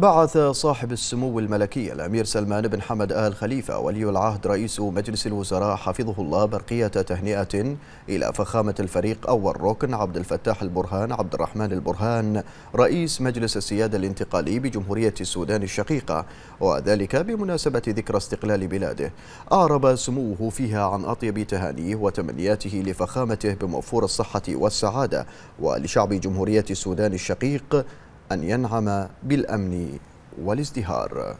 بعث صاحب السمو الملكي الأمير سلمان بن حمد آل خليفة ولي العهد رئيس مجلس الوزراء حفظه الله برقية تهنئة إلى فخامة الفريق أول ركن عبد الفتاح البرهان عبد الرحمن البرهان رئيس مجلس السيادة الانتقالي بجمهورية السودان الشقيقة وذلك بمناسبة ذكرى استقلال بلاده أعرب سموه فيها عن أطيب تهانيه وتمنياته لفخامته بموفور الصحة والسعادة ولشعب جمهورية السودان الشقيق أن ينعم بالأمن والازدهار